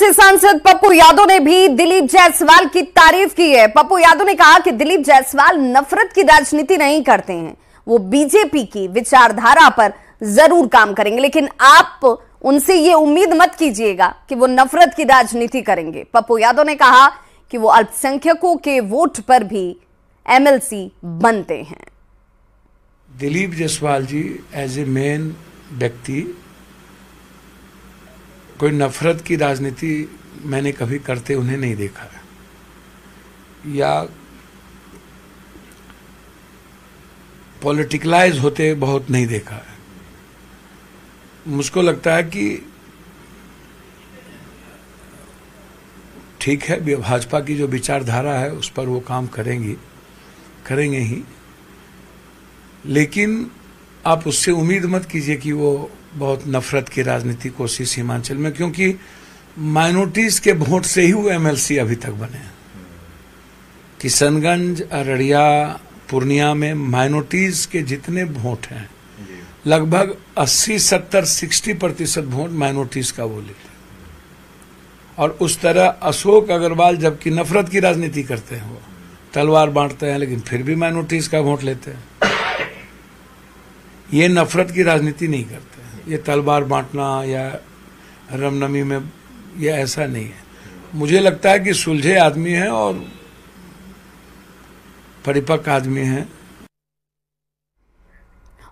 से सांसद पप्पू यादव ने भी दिलीप जायसवाल की तारीफ की है पप्पू यादव ने कहा कि दिलीप जायसवाल नफरत की राजनीति नहीं करते हैं वो बीजेपी की विचारधारा पर जरूर काम करेंगे लेकिन आप उनसे ये उम्मीद मत कीजिएगा कि वो नफरत की राजनीति करेंगे पप्पू यादव ने कहा कि वो अल्पसंख्यकों के वोट पर भी एमएलसी बनते हैं Dilip Jaiswal ji as a main व्यक्ति कोई नफरत की राजनीति मैंने कभी करते उन्हें नहीं देखा या पॉलिटिकलाइज होते बहुत नहीं देखा है मुझको लगता है कि ठीक है भाजपा की जो विचारधारा है उस पर वो काम करेंगी करेंगे ही लेकिन आप उससे उम्मीद मत कीजिए कि वो बहुत नफरत की राजनीति कोशिश हिमाचल में क्योंकि माइनोरिटीज के वोट से ही वो एमएलसी अभी तक बने हैं किशनगंज अररिया पूर्णिया में माइनोरिटीज के जितने वोट हैं लगभग 80 70 60 प्रतिशत वोट माइनोरिटीज का वो लेते हैं और उस तरह अशोक अग्रवाल जबकि नफरत की राजनीति करते हैं वो तलवार बांटते हैं लेकिन फिर भी माइनोरिटीज का वोट लेते हैं ये नफरत की राजनीति नहीं करते ये तलवार बांटना या रमनमी में यह ऐसा नहीं है मुझे लगता है कि सुलझे आदमी हैं और परिपक्व आदमी हैं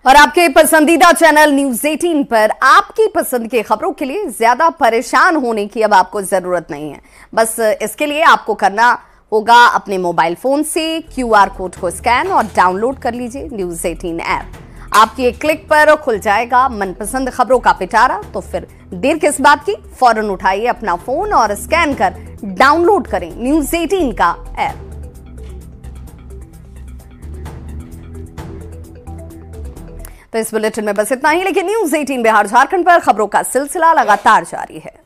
और आपके पसंदीदा चैनल न्यूज 18 पर आपकी पसंद के खबरों के लिए ज्यादा परेशान होने की अब आपको जरूरत नहीं है बस इसके लिए आपको करना होगा अपने मोबाइल फोन से क्यूआर कोड को स्कैन और डाउनलोड कर लीजिए न्यूज 18 ऐप आपकी एक क्लिक पर खुल जाएगा मनपसंद खबरों का पिटारा तो फिर देर किस बात की फौरन उठाइए अपना फोन और स्कैन कर डाउनलोड करें न्यूज एटीन का ऐप तो इस बुलेटिन में बस इतना ही लेकिन न्यूज एटीन बिहार झारखंड पर खबरों का सिलसिला लगातार जारी है